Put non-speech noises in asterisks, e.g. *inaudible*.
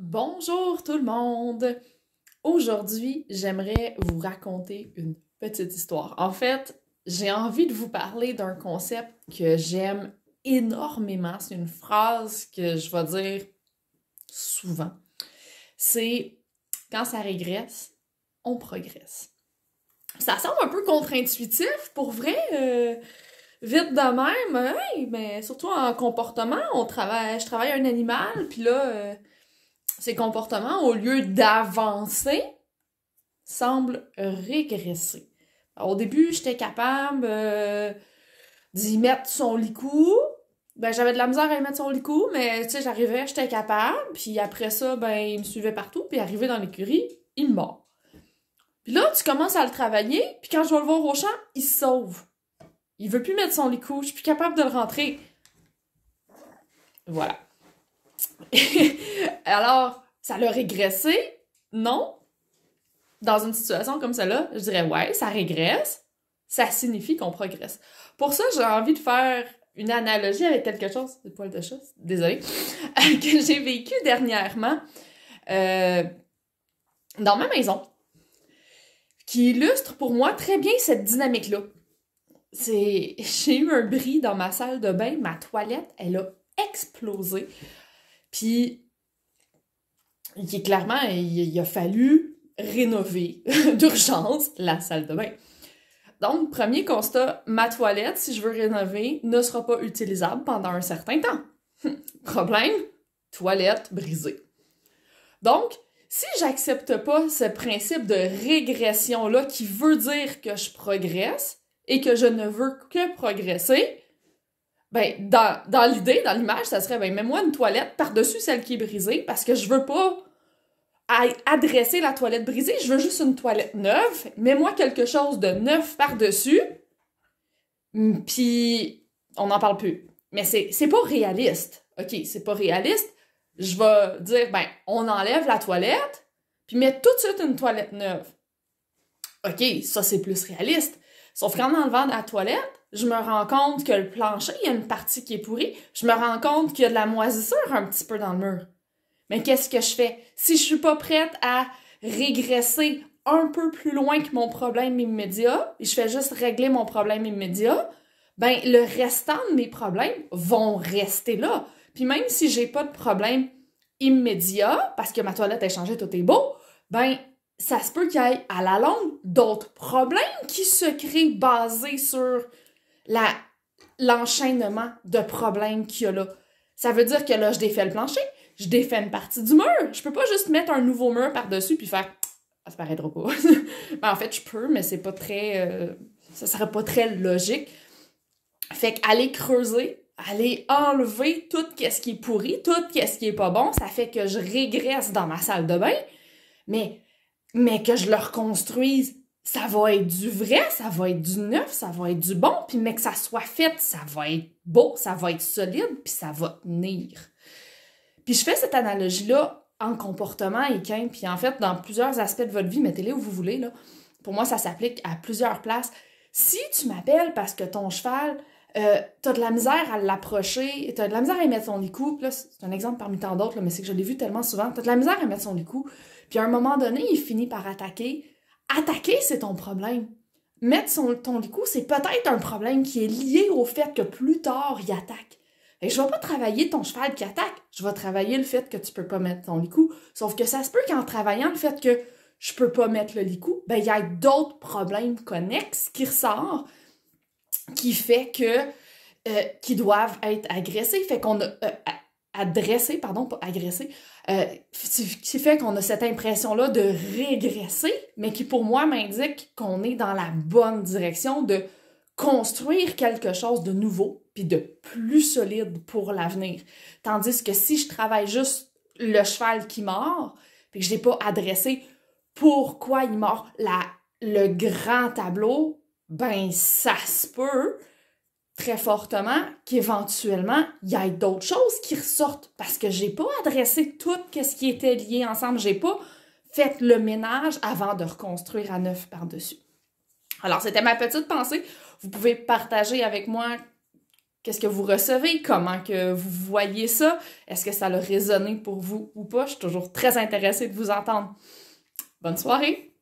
Bonjour tout le monde! Aujourd'hui, j'aimerais vous raconter une petite histoire. En fait, j'ai envie de vous parler d'un concept que j'aime énormément. C'est une phrase que je vais dire souvent. C'est quand ça régresse, on progresse. Ça semble un peu contre-intuitif, pour vrai. Euh, vite de même, mais ben, surtout en comportement, on travaille, je travaille un animal, puis là, euh, ses comportements, au lieu d'avancer, semblent régresser. au début, j'étais capable euh, d'y mettre son licou. Ben, j'avais de la misère à y mettre son licou, mais tu sais, j'arrivais, j'étais capable. Puis après ça, ben, il me suivait partout. Puis arrivé dans l'écurie, il me mord. Puis là, tu commences à le travailler. Puis quand je vais le voir au champ, il se sauve. Il veut plus mettre son licou. Je suis plus capable de le rentrer. Voilà. *laughs* Alors, ça l'a régressé? Non. Dans une situation comme celle-là, je dirais ouais, ça régresse. Ça signifie qu'on progresse. Pour ça, j'ai envie de faire une analogie avec quelque chose, des poils de chasse, désolé *laughs* que j'ai vécu dernièrement euh, dans ma maison, qui illustre pour moi très bien cette dynamique-là. C'est, *laughs* j'ai eu un bris dans ma salle de bain, ma toilette, elle a explosé. Puis, il est clairement, il, a fallu rénover *laughs* d'urgence la salle de bain. Donc, premier constat, ma toilette, si je veux rénover, ne sera pas utilisable pendant un certain temps. *laughs* problème, toilette brisée. Donc, si j'accepte pas ce principe de régression-là qui veut dire que je progresse et que je ne veux que progresser, ben, dans, l'idée, dans l'image, ça serait, ben, mets-moi une toilette par-dessus celle qui est brisée parce que je veux pas adresser la toilette brisée, je veux juste une toilette neuve, mets-moi quelque chose de neuf par-dessus, mm, puis on n'en parle plus. Mais c'est pas réaliste. OK, c'est pas réaliste. Je vais dire, ben, on enlève la toilette, puis mets tout de suite une toilette neuve. OK, ça c'est plus réaliste. Sauf qu'en enlevant la toilette, je me rends compte que le plancher, il y a une partie qui est pourrie. Je me rends compte qu'il y a de la moisissure un petit peu dans le mur. Mais qu'est-ce que je fais? Si je suis pas prête à régresser un peu plus loin que mon problème immédiat, et je fais juste régler mon problème immédiat, ben le restant de mes problèmes vont rester là. Puis même si j'ai pas de problème immédiat, parce que ma toilette est changée, tout est beau, ben ça se peut qu'il y ait à la longue d'autres problèmes qui se créent basés sur l'enchaînement de problèmes qu'il y a là. Ça veut dire que là, je défais le plancher, je défais une partie du mur. Je peux pas juste mettre un nouveau mur par-dessus puis faire ah, ça paraît trop pas. *laughs* Ben, en fait, je peux, mais c'est pas très. Euh, ça serait pas très logique. Fait qu'aller creuser, aller enlever tout ce qui est pourri, tout ce qui est pas bon, ça fait que je régresse dans ma salle de bain. Mais mais que je le reconstruise, ça va être du vrai, ça va être du neuf, ça va être du bon, puis mais que ça soit fait, ça va être beau, ça va être solide, puis ça va tenir. Puis je fais cette analogie-là en comportement équin, puis en fait, dans plusieurs aspects de votre vie, mettez-les où vous voulez, là. Pour moi, ça s'applique à plusieurs places. Si tu m'appelles parce que ton cheval, euh, t'as de la misère à l'approcher, t'as de la misère à mettre son licou, là, c'est un exemple parmi tant d'autres, mais c'est que je l'ai vu tellement souvent, t'as de la misère à mettre son licou, puis à un moment donné, il finit par attaquer. Attaquer, c'est ton problème. Mettre son, ton licou, c'est peut-être un problème qui est lié au fait que plus tard, il attaque. Et je vais pas travailler ton cheval qui attaque, je vais travailler le fait que tu ne peux pas mettre ton licou. Sauf que ça se peut qu'en travaillant le fait que je peux pas mettre le licou, ben il y a d'autres problèmes connexes qui ressortent qui fait que euh, doivent être agressés. Fait qu'on a, euh, « Adresser », pardon, pas agresser, euh, qui fait qu'on a cette impression-là de régresser, mais qui pour moi m'indique qu'on est dans la bonne direction de construire quelque chose de nouveau, puis de plus solide pour l'avenir. Tandis que si je travaille juste le cheval qui mord, puis que je n'ai pas adressé pourquoi il mord, la, le grand tableau, ben ça se peut très fortement qu'éventuellement, il y ait d'autres choses qui ressortent parce que j'ai pas adressé tout ce qui était lié ensemble. J'ai pas fait le ménage avant de reconstruire à neuf par-dessus. Alors, c'était ma petite pensée. Vous pouvez partager avec moi qu'est-ce que vous recevez, comment que vous voyez ça, est-ce que ça a résonné pour vous ou pas. Je suis toujours très intéressée de vous entendre. Bonne soirée!